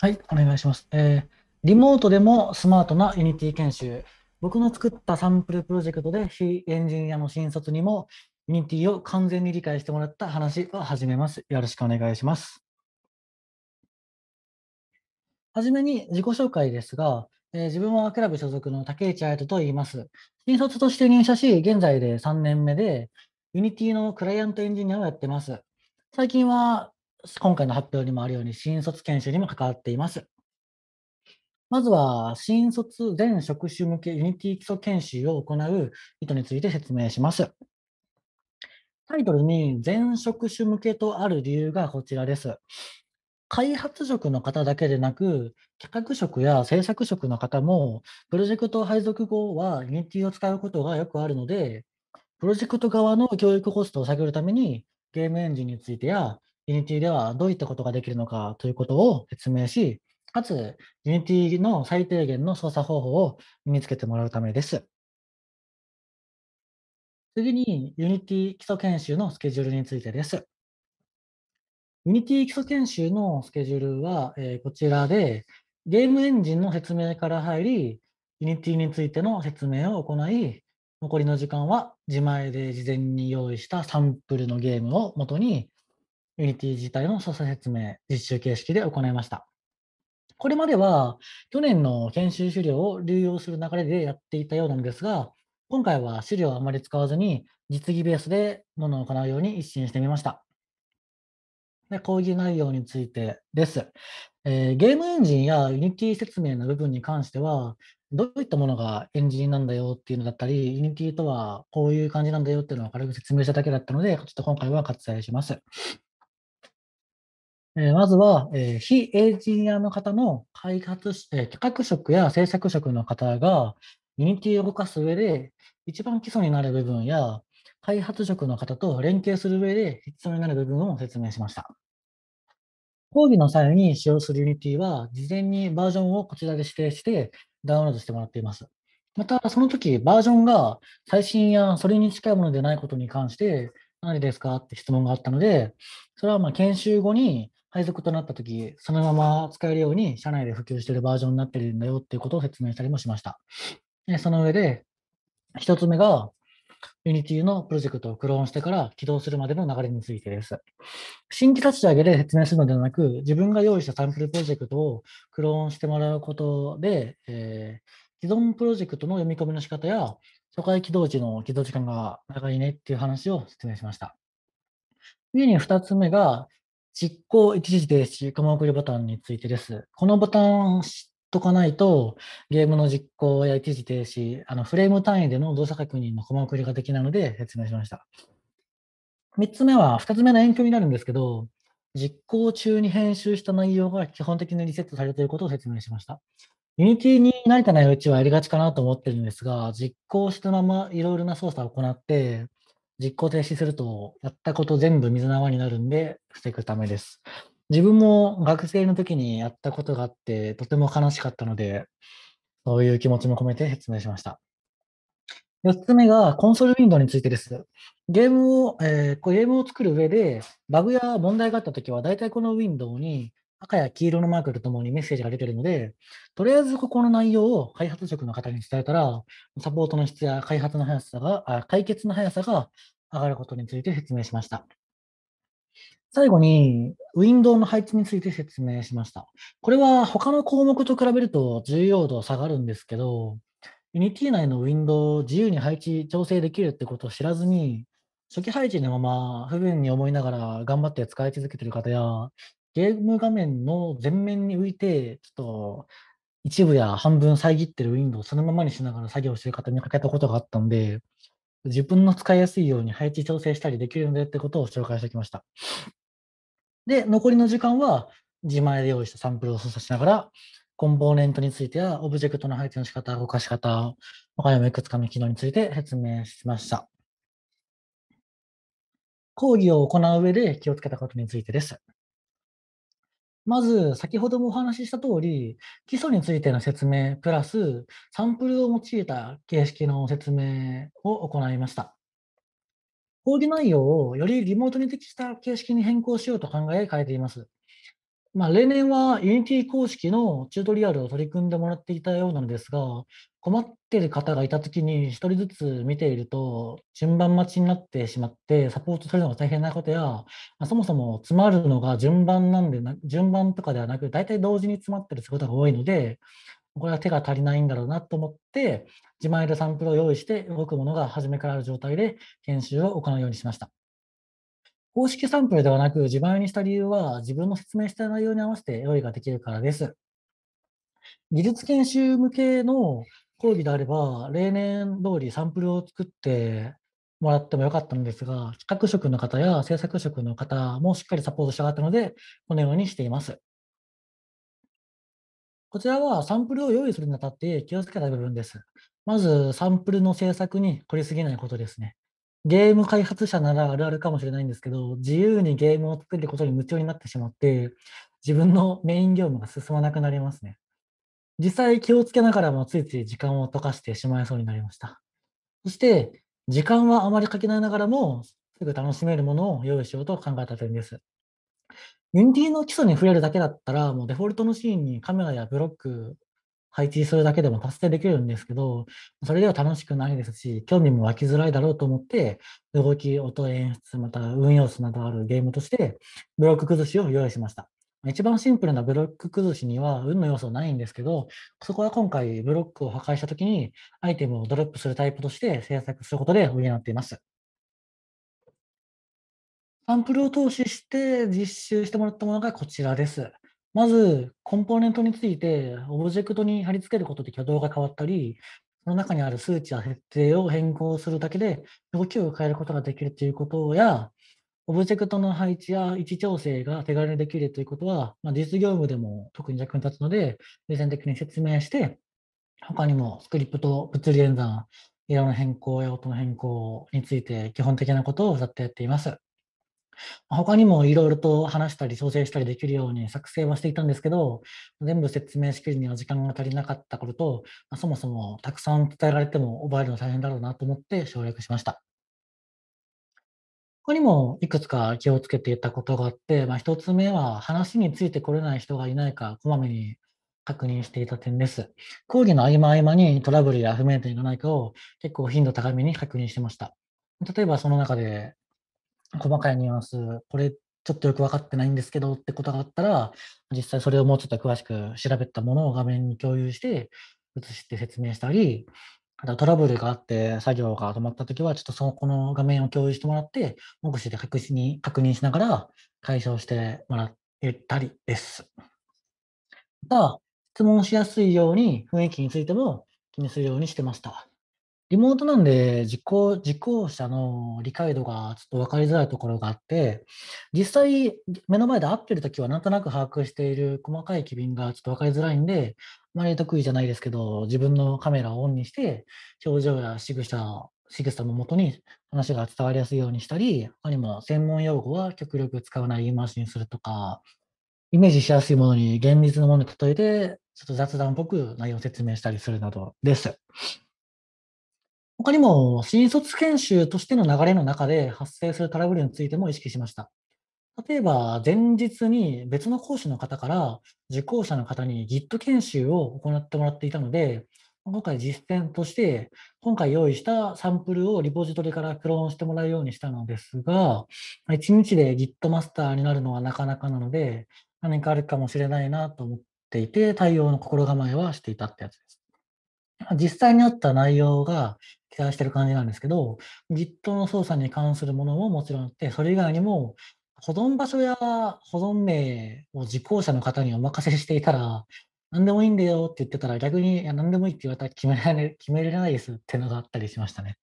はい、お願いします。えー、リモートでもスマートな Unity 研修。僕の作ったサンプルプロジェクトで非エンジニアの新卒にも Unity を完全に理解してもらった話を始めます。よろしくお願いします。はじめに自己紹介ですが、えー、自分はクラブ所属の竹内彩人と言います。新卒として入社し、現在で3年目で、Unity のクライアントエンジニアをやってます。最近は今回の発表にもあるように、新卒研修にも関わっています。まずは、新卒全職種向けユニティ基礎研修を行う意図について説明します。タイトルに全職種向けとある理由がこちらです。開発職の方だけでなく、企画職や制作職の方も、プロジェクト配属後はユニティを使うことがよくあるので、プロジェクト側の教育コストを下げるために、ゲームエンジンについてや、Unity ではどういったことができるのかということを説明し、かつ Unity の最低限の操作方法を身につけてもらうためです。次に Unity 基礎研修のスケジュールについてです。Unity 基礎研修のスケジュールは、えこちらで、ゲームエンジンの説明から入り、Unity についての説明を行い、残りの時間は自前で事前に用意したサンプルのゲームを元に Unity 自体の操作説明、実習形式で行いました。これまでは去年の研修資料を流用する流れでやっていたようなんですが、今回は資料をあまり使わずに実技ベースでものを行うように一新してみました。で講義内容についてです、えー、ゲームエンジンや Unity 説明の部分に関しては、どういったものがエンジンなんだよっていうのだったり、Unity とはこういう感じなんだよっていうのを軽く説明しただけだったので、ちょっと今回は割愛します。えまずは、え非エンジニアの方の開発、え企画職や制作職の方が、ユニティを動かす上で、一番基礎になる部分や、開発職の方と連携する上で必要になる部分を説明しました。講義の際に使用する Unity は、事前にバージョンをこちらで指定してダウンロードしてもらっています。また、その時、バージョンが最新やそれに近いものでないことに関して、何でですかって質問があったので、それはま研修後に配属となった時、そのまま使えるように社内で普及しているバージョンになってるんだよっていうことを説明したりもしました。その上で、1つ目が、Unity のプロジェクトをクローンしてから起動するまでの流れについてです。新規立ち上げで説明するのではなく、自分が用意したサンプルプロジェクトをクローンしてもらうことで、えー、既存プロジェクトの読み込みの仕方や、初回起動時の起動時間が長いねっていう話を説明しました。次に2つ目が、実行一時停止、コマ送りボタンについてです。このボタンを押っとかないと、ゲームの実行や一時停止、あのフレーム単位での動作確認のコマ送りができないので説明しました。3つ目は、2つ目の延期になるんですけど、実行中に編集した内容が基本的にリセットされていることを説明しました。Unity に慣れてないうちはやりがちかなと思ってるんですが、実行したままいろいろな操作を行って、実行停止すると、やったこと全部水縄になるんで、防ぐためです。自分も学生の時にやったことがあって、とても悲しかったので、そういう気持ちも込めて説明しました。4つ目がコンソールウィンドウについてです。ゲームを、えー、ゲームを作る上で、バグや問題があった時は、大体このウィンドウに赤や黄色のマークとともにメッセージが出てるので、とりあえずここの内容を開発職の方に伝えたら、サポートの質や開発の速さが、解決の速さが上がることについて説明しました。最後に、ウィンドウの配置について説明しました。これは他の項目と比べると重要度下がるんですけど、Unity 内のウィンドウを自由に配置、調整できるってことを知らずに、初期配置のまま不便に思いながら頑張って使い続けている方や、ゲーム画面の前面に浮いて、ちょっと一部や半分遮ってるウィンドウをそのままにしながら作業してる方にかけたことがあったんで、自分の使いやすいように配置調整したりできるのでってことを紹介してきました。で、残りの時間は自前で用意したサンプルを操作しながら、コンポーネントについては、オブジェクトの配置の仕方、動かし方、他にもいくつかの機能について説明しました。講義を行う上で気をつけたことについてです。まず、先ほどもお話しした通り、基礎についての説明プラス、サンプルを用いた形式の説明を行いました。講義内容をよりリモートに適した形式に変更しようと考え変えています。まあ、例年は Unity 公式のチュートリアルを取り組んでもらっていたようなのですが、困ってる方がいたときに1人ずつ見ていると、順番待ちになってしまって、サポートするのが大変なことや、まあ、そもそも詰まるのが順番なんで順番とかではなく、大体同時に詰まってることが多いので、これは手が足りないんだろうなと思って、自前でサンプルを用意して動くものが初めからある状態で研修を行うようにしました。公式サンプルではなく、自前にした理由は、自分の説明した内容に合わせて用意ができるからです。技術研修向けの講義であれば、例年通りサンプルを作ってもらってもよかったんですが、企画職の方や制作職の方もしっかりサポートしたかったので、このようにしています。こちらはサンプルを用意するにあたって気をつけた部分です。まず、サンプルの制作に凝りすぎないことですね。ゲーム開発者ならあるあるかもしれないんですけど、自由にゲームを作ることに夢中になってしまって、自分のメイン業務が進まなくなりますね。実際気をつけながらもついつい時間を溶かしてしまいそうになりました。そして、時間はあまりかけないながらも、すぐ楽しめるものを用意しようと考えた点です。Unity の基礎に触れるだけだったら、もうデフォルトのシーンにカメラやブロック配置するだけでも達成できるんですけど、それでは楽しくないですし、興味も湧きづらいだろうと思って、動き、音、演出、また運用数などあるゲームとして、ブロック崩しを用意しました。一番シンプルなブロック崩しには運の要素はないんですけど、そこは今回ブロックを破壊したときにアイテムをドロップするタイプとして制作することで補っています。サンプルを投資して実習してもらったものがこちらです。まず、コンポーネントについて、オブジェクトに貼り付けることで挙動が変わったり、その中にある数値や設定を変更するだけで、動きを変えることができるということや、オブジェクトの配置や位置調整が手軽にできるということは、まあ、実業務でも特に役に立つので、優先的に説明して、他にもスクリプト、物理演算、色の変更や音の変更について基本的なことをざっとやっています。他にもいろいろと話したり調整したりできるように作成はしていたんですけど、全部説明しきるには時間が足りなかったことと、そもそもたくさん伝えられても覚えるの大変だろうなと思って省略しました。他にもいくつか気をつけていたことがあって、まあ、1つ目は話についてこれない人がいないか、こまめに確認していた点です。講義の合間合間にトラブルや不明点がないかを結構頻度高めに確認してました。例えばその中で細かいニュアンス、これちょっとよく分かってないんですけどってことがあったら、実際それをもうちょっと詳しく調べたものを画面に共有して、写して説明したり、あとトラブルがあって作業が止まったときは、ちょっとそのこの画面を共有してもらって、目視で確に確認しながら解消してもらえたりです。また、質問しやすいように雰囲気についても気にするようにしてました。リモートなんで実行、実行者の理解度がちょっと分かりづらいところがあって、実際目の前で会ってる時はなんとなく把握している細かい機敏がちょっと分かりづらいんで、あまり得意じゃないですけど、自分のカメラをオンにして、表情や仕草、仕草のもとに話が伝わりやすいようにしたり、他にも専門用語は極力使わない言い回しにするとか、イメージしやすいものに現実のものに例えて、ちょっと雑談っぽく内容を説明したりするなどです。他にも、新卒研修としての流れの中で発生するトラブルについても意識しました。例えば、前日に別の講師の方から受講者の方に Git 研修を行ってもらっていたので、今回実践として、今回用意したサンプルをリポジトリからクローンしてもらうようにしたのですが、1日で Git マスターになるのはなかなかなので、何かあるかもしれないなと思っていて、対応の心構えはしていたってやつです。実際にあった内容が記載してる感じなんですけど、Git の操作に関するものももちろんあって、それ以外にも、保存場所や保存名を受講者の方にお任せしていたら、何でもいいんだよって言ってたら、逆にいや何でもいいって言われたら決められ決められないですってのがあったりしましたね。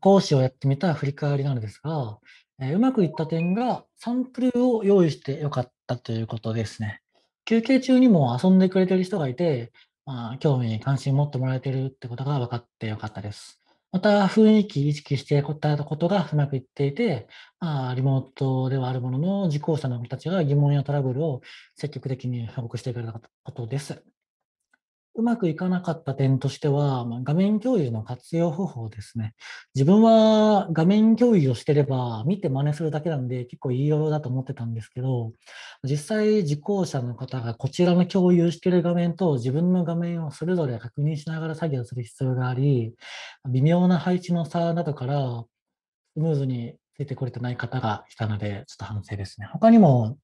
講師をやってみた振り返りなのですが、えうまくいった点がサンプルを用意してよかったということですね。休憩中にも遊んでくれてる人がいて、まあ、興味、に関心を持ってもらえているってことが分かってよかったです。また、雰囲気意識して答えたことがうまくいっていて、まあ、リモートではあるものの、受講者の人たちが疑問やトラブルを積極的に報告してくれたことです。うまくいかなかった点としては、ま画面共有の活用方法ですね。自分は画面共有をしてれば、見て真似するだけなんで結構いいようだと思ってたんですけど、実際受講者の方がこちらの共有してる画面と自分の画面をそれぞれ確認しながら作業する必要があり、微妙な配置の差などから、スムーズに出てこれてない方がいたので、ちょっと反省ですね。他にも、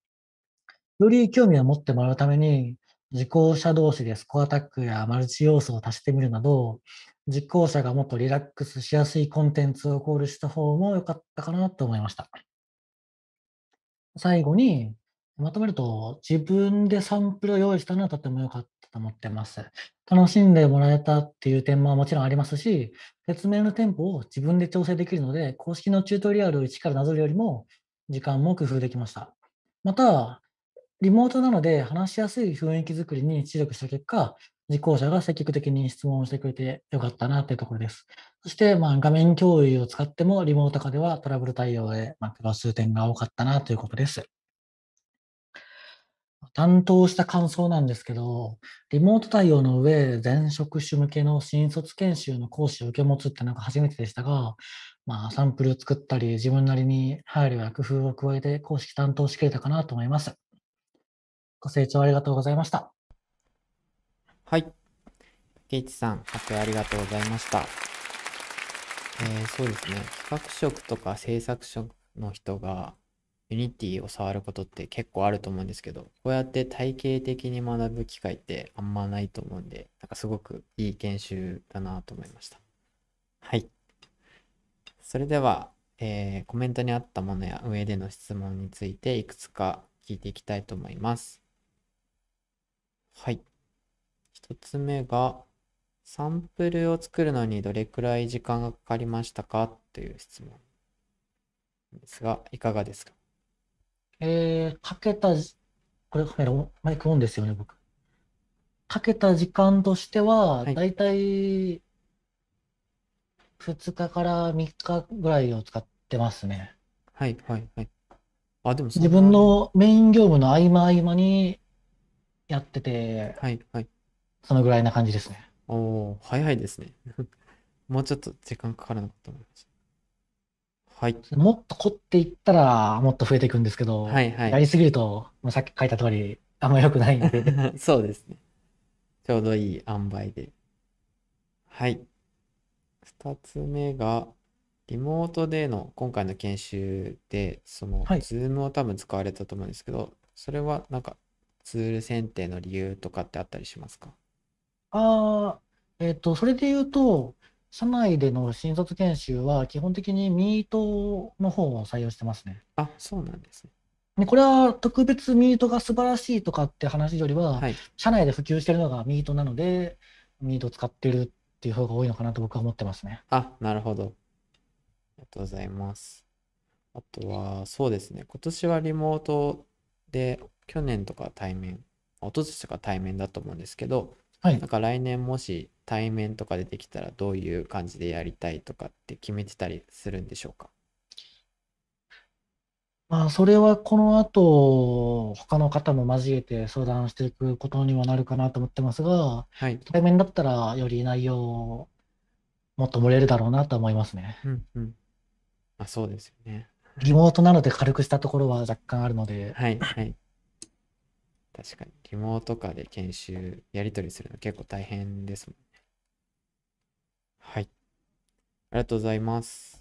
より興味を持ってもらうために、受講者同士でスコアタックやマルチ要素を足してみるなど、実行者がもっとリラックスしやすいコンテンツを考慮した方も良かったかなと思いました。最後に、まとめると、自分でサンプルを用意したのはとても良かったと思ってます。楽しんでもらえたっていう点ももちろんありますし、説明のテンポを自分で調整できるので、公式のチュートリアルを一からなぞるよりも、時間も工夫できました。また、リモートなので話しやすい雰囲気づくりに注力した結果、受講者が積極的に質問をしてくれてよかったなというところです。そして、まあ、画面共有を使ってもリモート化ではトラブル対応へ、まあ、苦点が多かったなということです。担当した感想なんですけど、リモート対応の上、前職種向けの新卒研修の講師を受け持つってのが初めてでしたが、まあ、サンプルを作ったり、自分なりに配慮や工夫を加えて講師担当しきれたかなと思います。ご清聴ありがとうございました。はい。竹内さん、発表ありがとうございました。えー、そうですね。企画職とか制作職の人がユニティを触ることって結構あると思うんですけど、こうやって体系的に学ぶ機会ってあんまないと思うんで、なんかすごくいい研修だなと思いました。はい。それでは、えー、コメントにあったものや上での質問についていくつか聞いていきたいと思います。はい。1つ目が、サンプルを作るのにどれくらい時間がかかりましたかという質問ですが、いかがですかえー、かけた、これカメラ、マイクオンですよね、僕。かけた時間としては、だいたい2日から3日ぐらいを使ってますね。はい、はい、はい。あ、でも自分のメイン業務の合間合間にやってて、はいはい。そのぐらいな感じですね。おお、早いですね。もうちょっと時間かからなかったと思いまはい。もっと凝っていったら、もっと増えていくんですけど、はいはい。やりすぎると、さっき書いた通り、あんまよくないんで。そうですね。ちょうどいい塩梅で。はい。2つ目が、リモートでの今回の研修で、その、はい、ズームを多分使われたと思うんですけど、それはなんかツール選定の理由とかってあったりしますかああ、えっと、それで言うと、社内での新卒研修は基本的にミートの方を採用してますね。あ、そうなんですね。これは特別ミートが素晴らしいとかって話よりは、はい。社内で普及してるのがミートなので、ミート使ってるっていう方が多いのかなと僕は思ってますね。あ、なるほど。ありがとうございます。あとは、そうですね。今年はリモートで去年とか対面、一昨年とか対面だと思うんですけど、はい、なんか来年もし対面とか出てきたらどういう感じでやりたいとかって決めてたりするんでしょうかまあ、それはこの後、他の方も交えて相談していくことにはなるかなと思ってますが、はい、対面だったらより内容をもっと盛れるだろうなと思いますね。うんうん。まあ、そうですよね。リモートなので軽くしたところは若干あるので、はい、はい。確かに。リモートかで研修、やり取りするの結構大変ですもんね。はい。ありがとうございます。